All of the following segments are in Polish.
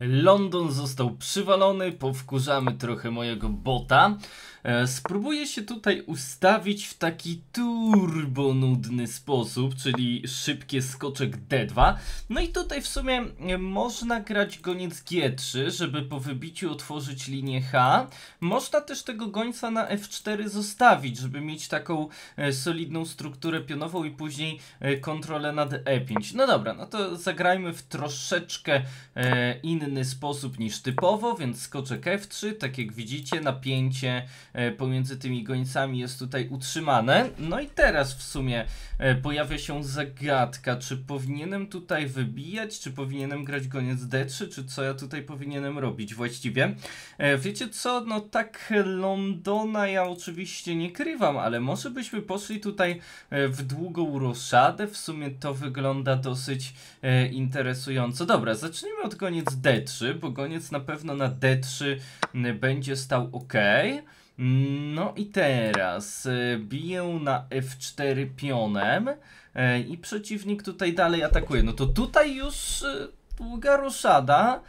London został przywalony, powkurzamy trochę mojego bota. E, spróbuję się tutaj ustawić w taki turbo nudny sposób, czyli szybkie skoczek D2. No i tutaj w sumie e, można grać goniec G3, żeby po wybiciu otworzyć linię H. Można też tego gońca na F4 zostawić, żeby mieć taką e, solidną strukturę pionową i później kontrolę nad E5. No dobra, no to zagrajmy w troszeczkę inny sposób niż typowo, więc skoczek F3, tak jak widzicie, napięcie E, pomiędzy tymi gońcami jest tutaj utrzymane. No i teraz w sumie e, pojawia się zagadka, czy powinienem tutaj wybijać, czy powinienem grać goniec D3, czy co ja tutaj powinienem robić właściwie. E, wiecie co, no tak Londona ja oczywiście nie krywam, ale może byśmy poszli tutaj w długą roszadę, w sumie to wygląda dosyć interesująco. Dobra, zacznijmy od goniec D3, bo goniec na pewno na D3 będzie stał ok. No i teraz e, biję na f4 pionem e, i przeciwnik tutaj dalej atakuje. No to tutaj już e, długa ruszada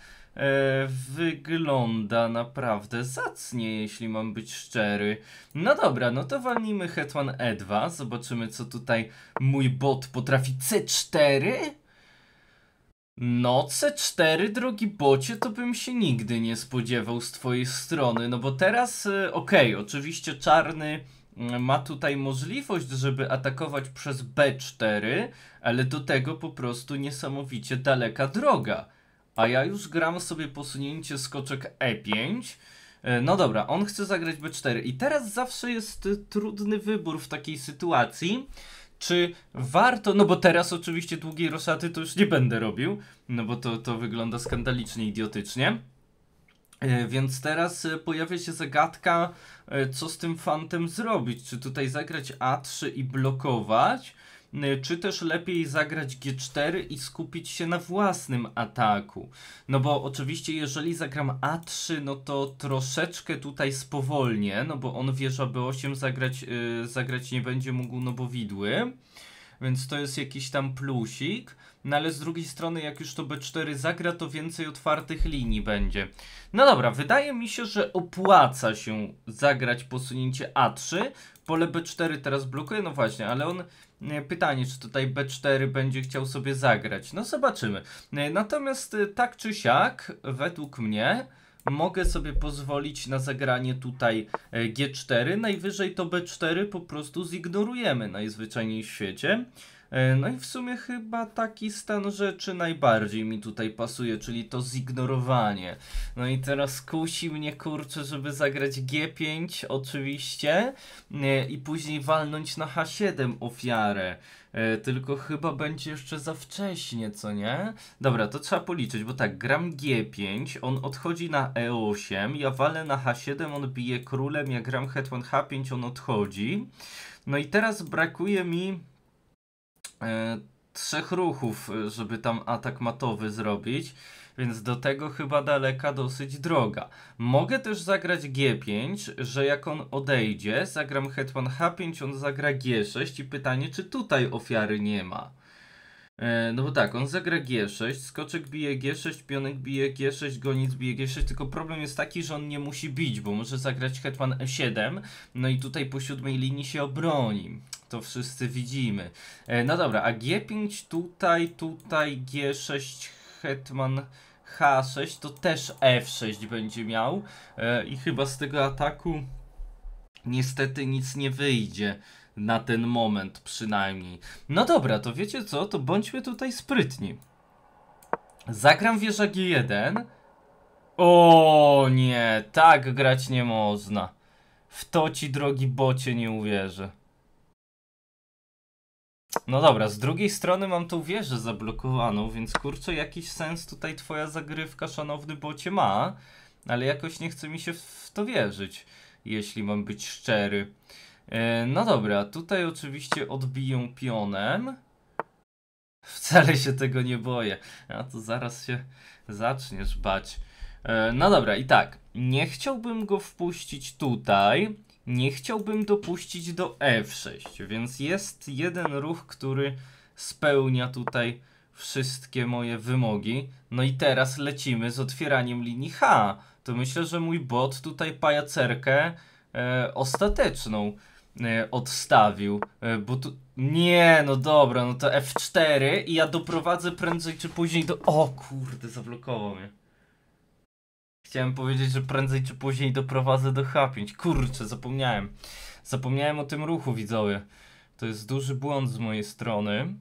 wygląda naprawdę zacnie, jeśli mam być szczery. No dobra, no to walnijmy hetman e2, zobaczymy co tutaj mój bot potrafi c4. No, C4, drogi bocie, to bym się nigdy nie spodziewał z twojej strony, no bo teraz, e, okej, okay, oczywiście czarny mm, ma tutaj możliwość, żeby atakować przez B4, ale do tego po prostu niesamowicie daleka droga. A ja już gram sobie posunięcie skoczek E5. E, no dobra, on chce zagrać B4 i teraz zawsze jest trudny wybór w takiej sytuacji, czy warto, no bo teraz oczywiście długiej roszaty to już nie będę robił, no bo to, to wygląda skandalicznie idiotycznie. E, więc teraz e, pojawia się zagadka, e, co z tym fantem zrobić. Czy tutaj zagrać A3 i blokować, E, czy też lepiej zagrać G4 i skupić się na własnym ataku. No bo oczywiście jeżeli zagram A3, no to troszeczkę tutaj spowolnię, no bo on wieża B8 zagrać, yy, zagrać nie będzie mógł, no bo widły. Więc to jest jakiś tam plusik. No ale z drugiej strony, jak już to B4 zagra, to więcej otwartych linii będzie. No dobra, wydaje mi się, że opłaca się zagrać posunięcie A3, pole B4 teraz blokuje, no właśnie, ale on e, pytanie, czy tutaj B4 będzie chciał sobie zagrać. No zobaczymy. E, natomiast e, tak czy siak, według mnie mogę sobie pozwolić na zagranie tutaj G4, najwyżej to B4 po prostu zignorujemy najzwyczajniej w świecie. E, no i w sumie chyba taki stan rzeczy najbardziej mi tutaj pasuje, czyli to zignorowanie. No i teraz kusi mnie kurczę, żeby zagrać G5 oczywiście e, i później walnąć na H7 ofiarę. E, tylko chyba będzie jeszcze za wcześnie, co nie? Dobra, to trzeba policzyć, bo tak, gram G5, on odchodzi na E8, ja walę na H7, on bije królem, ja gram hetman H5, on odchodzi. No i teraz brakuje mi E, trzech ruchów, e, żeby tam atak matowy zrobić, więc do tego chyba daleka dosyć droga. Mogę też zagrać G5, że jak on odejdzie, zagram hetman H5, on zagra G6 i pytanie, czy tutaj ofiary nie ma. E, no bo tak, on zagra G6, skoczek bije G6, pionek bije G6, gonic bije G6, tylko problem jest taki, że on nie musi bić, bo może zagrać hetman E7, no i tutaj po siódmej linii się obroni to wszyscy widzimy. E, no dobra, a G5 tutaj, tutaj G6 Hetman H6 to też F6 będzie miał e, i chyba z tego ataku niestety nic nie wyjdzie na ten moment przynajmniej. No dobra, to wiecie co, to bądźmy tutaj sprytni. Zagram wieża G1. O nie, tak grać nie można. W to ci drogi bocie nie uwierzę. No dobra, z drugiej strony mam tą wieżę zablokowaną, więc kurczę, jakiś sens tutaj twoja zagrywka, szanowny bocie, ma, ale jakoś nie chce mi się w to wierzyć, jeśli mam być szczery. E, no dobra, tutaj oczywiście odbiją pionem. Wcale się tego nie boję. A to zaraz się zaczniesz bać. E, no dobra, i tak. Nie chciałbym go wpuścić tutaj, nie chciałbym dopuścić do e6, więc jest jeden ruch, który spełnia tutaj wszystkie moje wymogi. No i teraz lecimy z otwieraniem linii H. To myślę, że mój bot tutaj pajacerkę e, ostateczną e, odstawił, e, bo tu... Nie, no dobra, no to F4 i ja doprowadzę prędzej czy później do... O kurde, zablokował mnie. Chciałem powiedzieć, że prędzej czy później doprowadzę do H5. Kurczę, zapomniałem. Zapomniałem o tym ruchu, widzowie. To jest duży błąd z mojej strony.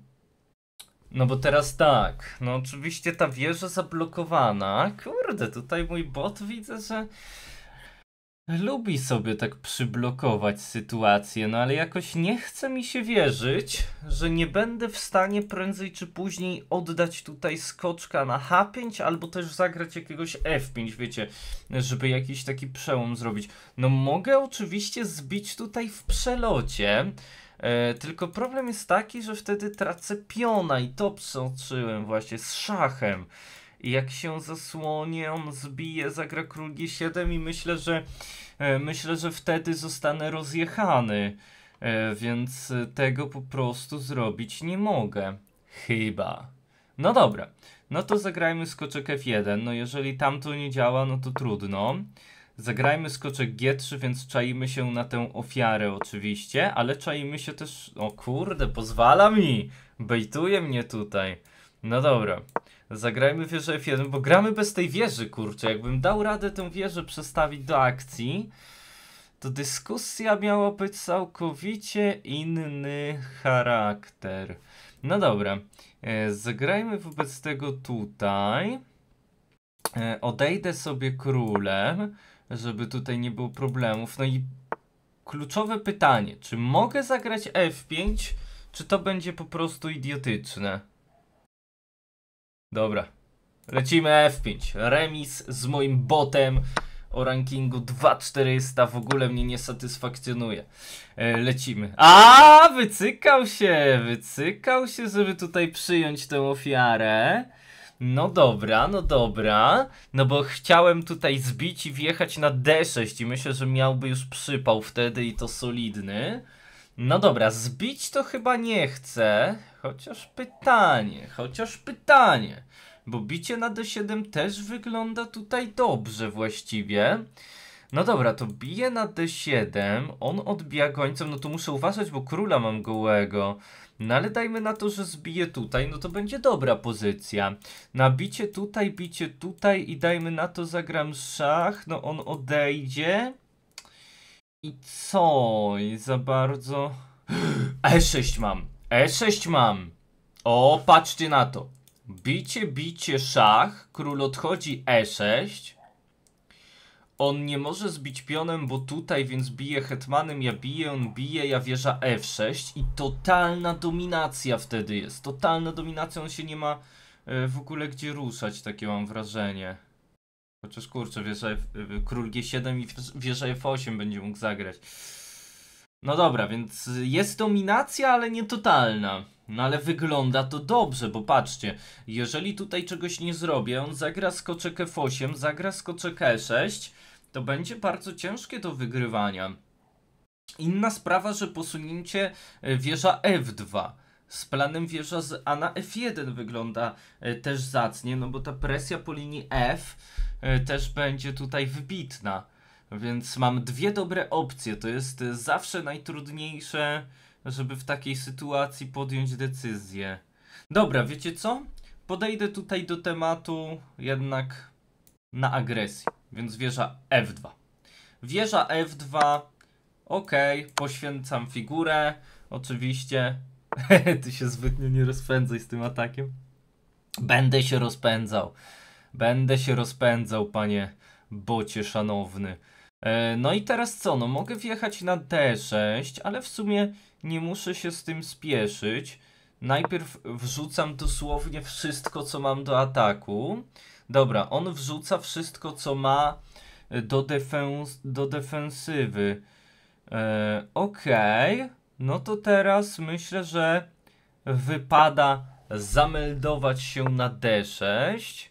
No bo teraz tak, no oczywiście ta wieża zablokowana. Kurde, tutaj mój bot widzę, że lubi sobie tak przyblokować sytuację, no ale jakoś nie chce mi się wierzyć, że nie będę w stanie prędzej czy później oddać tutaj skoczka na H5 albo też zagrać jakiegoś F5, wiecie, żeby jakiś taki przełom zrobić. No mogę oczywiście zbić tutaj w przelocie, E, tylko problem jest taki, że wtedy tracę piona i to przeoczyłem właśnie z szachem jak się zasłonię, on zbije, zagra król G7 i myślę, że e, myślę, że wtedy zostanę rozjechany. E, więc e, tego po prostu zrobić nie mogę. Chyba. No dobra. No to zagrajmy skoczek F1. No jeżeli tamto nie działa, no to trudno. Zagrajmy skoczek G3, więc czaimy się na tę ofiarę oczywiście, ale czaimy się też... O kurde, pozwala mi! Bejtuje mnie tutaj. No dobra. Zagrajmy wieżę F1, bo gramy bez tej wieży, kurczę. Jakbym dał radę tę wieżę przestawić do akcji, to dyskusja miała być całkowicie inny charakter. No dobra, e, zagrajmy wobec tego tutaj. E, odejdę sobie królem, żeby tutaj nie było problemów. No i kluczowe pytanie, czy mogę zagrać F5, czy to będzie po prostu idiotyczne? Dobra. Lecimy F5. Remis z moim botem o rankingu 2400 w ogóle mnie nie satysfakcjonuje. E, lecimy. A, wycykał się, wycykał się, żeby tutaj przyjąć tę ofiarę. No dobra, no dobra. No bo chciałem tutaj zbić i wjechać na D6 i myślę, że miałby już przypał wtedy i to solidny. No dobra, zbić to chyba nie chcę. Chociaż pytanie, chociaż pytanie. Bo bicie na D7 też wygląda tutaj dobrze właściwie. No dobra, to bije na D7, on odbija gońcem, no to muszę uważać, bo króla mam gołego. No ale dajmy na to, że zbije tutaj, no to będzie dobra pozycja. Na bicie tutaj, bicie tutaj i dajmy na to zagram szach, no on odejdzie. I co? I za bardzo... E6 mam. E6 mam. O, patrzcie na to. Bicie, bicie, szach. Król odchodzi E6. On nie może zbić pionem, bo tutaj, więc bije hetmanem, ja biję, on bije, ja wieża F6 e i totalna dominacja wtedy jest. Totalna dominacja, on się nie ma e, w ogóle gdzie ruszać, takie mam wrażenie. Chociaż kurczę, wieża F, król G7 i wieża F8 będzie mógł zagrać. No dobra, więc jest dominacja, ale nie totalna. No ale wygląda to dobrze, bo patrzcie, jeżeli tutaj czegoś nie zrobię, on zagra skoczek F8, zagra skoczek E6, to będzie bardzo ciężkie do wygrywania. Inna sprawa, że posunięcie e, wieża F2 z planem wieża z Ana F1 wygląda e, też zacnie, no bo ta presja po linii F e, też będzie tutaj wybitna. Więc mam dwie dobre opcje. To jest e, zawsze najtrudniejsze, żeby w takiej sytuacji podjąć decyzję. Dobra, wiecie co? Podejdę tutaj do tematu jednak na agresji, więc wieża F2. Wieża F2, ok, poświęcam figurę, oczywiście Ty się zbytnio nie rozpędzaj z tym atakiem. Będę się rozpędzał. Będę się rozpędzał, panie bocie szanowny. E, no i teraz co? No mogę wjechać na D6, ale w sumie nie muszę się z tym spieszyć. Najpierw wrzucam dosłownie wszystko, co mam do ataku. Dobra, on wrzuca wszystko, co ma e, do, defens do defensywy. Eee, Okej. Okay. No to teraz myślę, że wypada zameldować się na D6.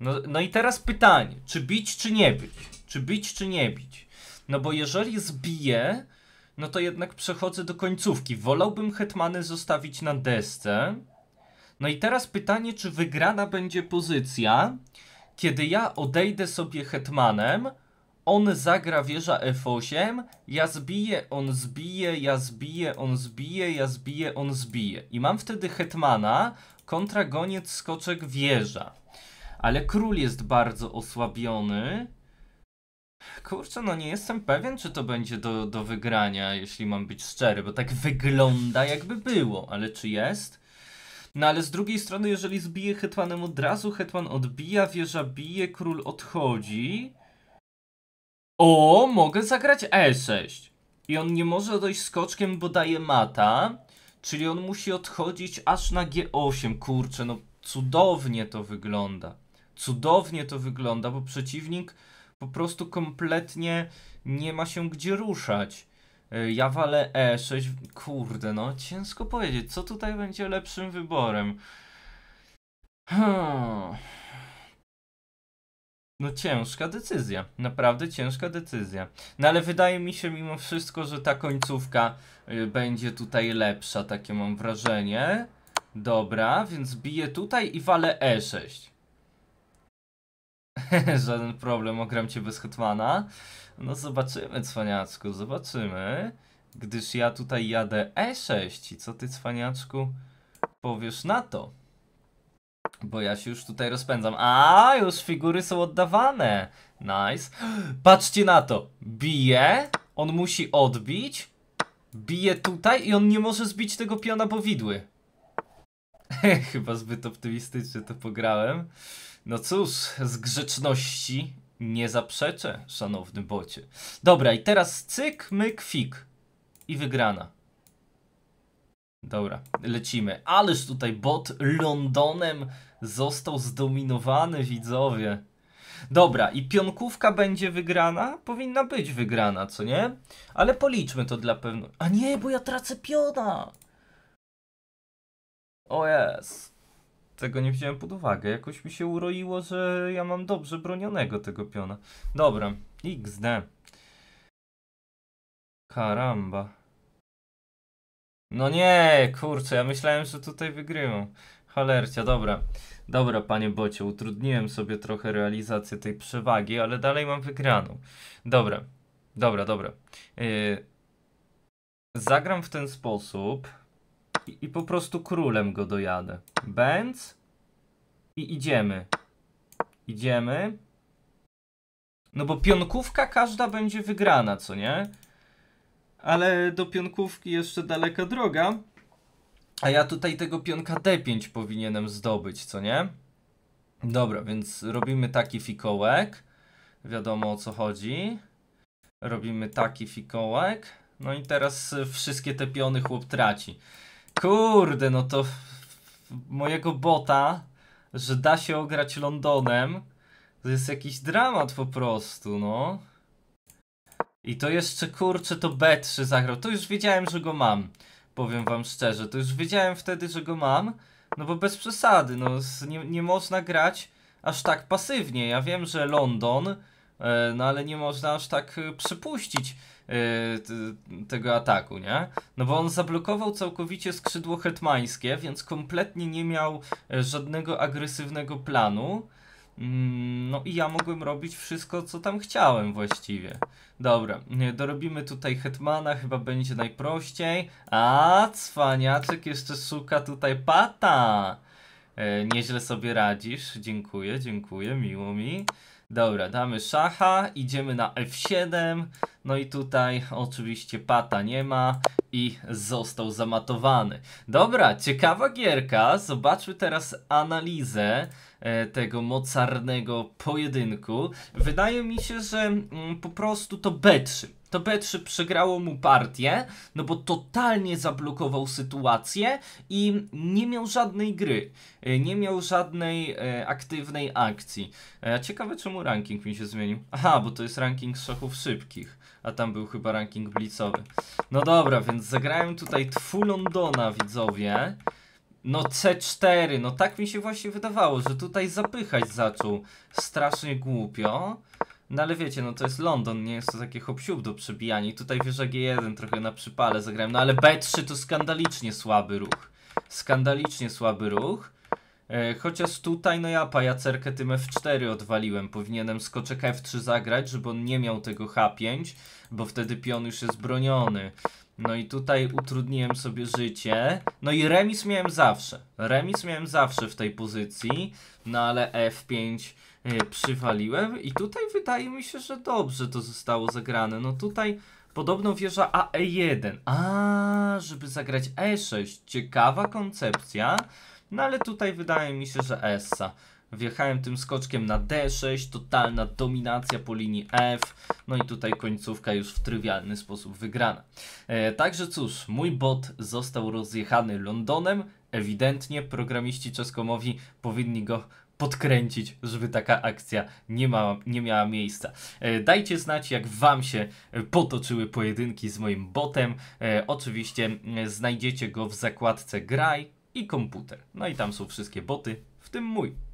No, no i teraz pytanie, czy bić, czy nie bić? Czy bić, czy nie bić? No bo jeżeli zbiję, no to jednak przechodzę do końcówki. Wolałbym hetmany zostawić na desce. No i teraz pytanie, czy wygrana będzie pozycja, kiedy ja odejdę sobie hetmanem, on zagra wieża F8, ja zbiję, on zbije, ja zbiję, on zbije, ja zbiję, on zbije. I mam wtedy hetmana kontra goniec skoczek wieża. Ale król jest bardzo osłabiony. Kurczę, no nie jestem pewien, czy to będzie do, do wygrania, jeśli mam być szczery, bo tak wygląda jakby było, ale czy jest? No ale z drugiej strony, jeżeli zbije hetmanem od razu, hetman odbija, wieża bije, król odchodzi. O, mogę zagrać E6. I on nie może dojść skoczkiem, bo daje mata. Czyli on musi odchodzić aż na G8. Kurczę, no cudownie to wygląda. Cudownie to wygląda, bo przeciwnik po prostu kompletnie nie ma się gdzie ruszać. E, ja walę E6. Kurde, no ciężko powiedzieć, co tutaj będzie lepszym wyborem. Hmm. No ciężka decyzja, naprawdę ciężka decyzja. No ale wydaje mi się mimo wszystko, że ta końcówka y, będzie tutaj lepsza, takie mam wrażenie. Dobra, więc biję tutaj i walę E6. Żaden problem, ogram cię bez Hetmana. No zobaczymy, cwaniaczku, zobaczymy. Gdyż ja tutaj jadę E6 i co ty, cwaniaczku, powiesz na to? Bo ja się już tutaj rozpędzam. A, już figury są oddawane. Nice. Patrzcie na to. Bije. On musi odbić. Bije tutaj i on nie może zbić tego piona, bo widły. Chyba zbyt optymistycznie to pograłem. No cóż, z grzeczności nie zaprzeczę, szanowny bocie. Dobra, i teraz cyk, myk, fik. I wygrana. Dobra, lecimy. Ależ tutaj bot Londonem Został zdominowany, widzowie. Dobra, i pionkówka będzie wygrana? Powinna być wygrana, co nie? Ale policzmy to dla pewności. A nie, bo ja tracę piona! O jest. Tego nie wziąłem pod uwagę. Jakoś mi się uroiło, że ja mam dobrze bronionego tego piona. Dobra, XD. Karamba. No nie, kurczę, ja myślałem, że tutaj wygrywam. Cholercia, dobra. Dobra, panie bocie, utrudniłem sobie trochę realizację tej przewagi, ale dalej mam wygraną. Dobra, dobra, dobra. Yy, zagram w ten sposób i, i, po prostu królem go dojadę. Będz i idziemy. Idziemy. No bo pionkówka każda będzie wygrana, co nie? Ale do pionkówki jeszcze daleka droga. A ja tutaj tego pionka D5 powinienem zdobyć, co nie? Dobra, więc robimy taki fikołek. Wiadomo o co chodzi. Robimy taki fikołek. No i teraz wszystkie te piony chłop traci. Kurde, no to mojego bota, że da się ograć Londonem, to jest jakiś dramat po prostu, no. I to jeszcze kurczę to B3 zagrał. To już wiedziałem, że go mam powiem wam szczerze. To już wiedziałem wtedy, że go mam, no bo bez przesady, no nie, nie można grać aż tak pasywnie. Ja wiem, że London, e, no ale nie można aż tak e, przypuścić e, tego ataku, nie? No bo on zablokował całkowicie skrzydło hetmańskie, więc kompletnie nie miał żadnego agresywnego planu. Mm, no i ja mogłem robić wszystko, co tam chciałem właściwie. Dobra, dorobimy tutaj Hetmana, chyba będzie najprościej. A, cwaniaczek, jeszcze szuka tutaj pata. E, nieźle sobie radzisz, dziękuję, dziękuję, miło mi. Dobra, damy szacha, idziemy na F7, no i tutaj oczywiście pata nie ma i został zamatowany. Dobra, ciekawa gierka, zobaczmy teraz analizę. E, tego mocarnego pojedynku. Wydaje mi się, że mm, po prostu to B3. To B3 przegrało mu partię, no bo totalnie zablokował sytuację i nie miał żadnej gry, e, nie miał żadnej e, aktywnej akcji. E, ciekawe czemu ranking mi się zmienił. Aha, bo to jest ranking szachów szybkich, a tam był chyba ranking blicowy. No dobra, więc zagrałem tutaj Tfu Londona, widzowie. No C4, no tak mi się właśnie wydawało, że tutaj zapychać zaczął strasznie głupio. No ale wiecie, no to jest London, nie jest to takie hop do przebijania. I tutaj wieża G1 trochę na przypale zagrałem, no ale B3 to skandalicznie słaby ruch. Skandalicznie słaby ruch. E, chociaż tutaj, no ja pajacerkę tym F4 odwaliłem. Powinienem skoczek F3 zagrać, żeby on nie miał tego H5, bo wtedy pion już jest broniony. No i tutaj utrudniłem sobie życie. No i remis miałem zawsze. Remis miałem zawsze w tej pozycji, no ale F5 e, przywaliłem i tutaj wydaje mi się, że dobrze to zostało zagrane. No tutaj podobno wieża AE1. A, żeby zagrać E6. Ciekawa koncepcja. No ale tutaj wydaje mi się, że Essa. Wjechałem tym skoczkiem na D6, totalna dominacja po linii F, no i tutaj końcówka już w trywialny sposób wygrana. E, także cóż, mój bot został rozjechany Londonem, ewidentnie programiści czeskomowi powinni go podkręcić, żeby taka akcja nie, ma, nie miała miejsca. E, dajcie znać, jak Wam się potoczyły pojedynki z moim botem. E, oczywiście e, znajdziecie go w zakładce Graj i komputer. No i tam są wszystkie boty, w tym mój.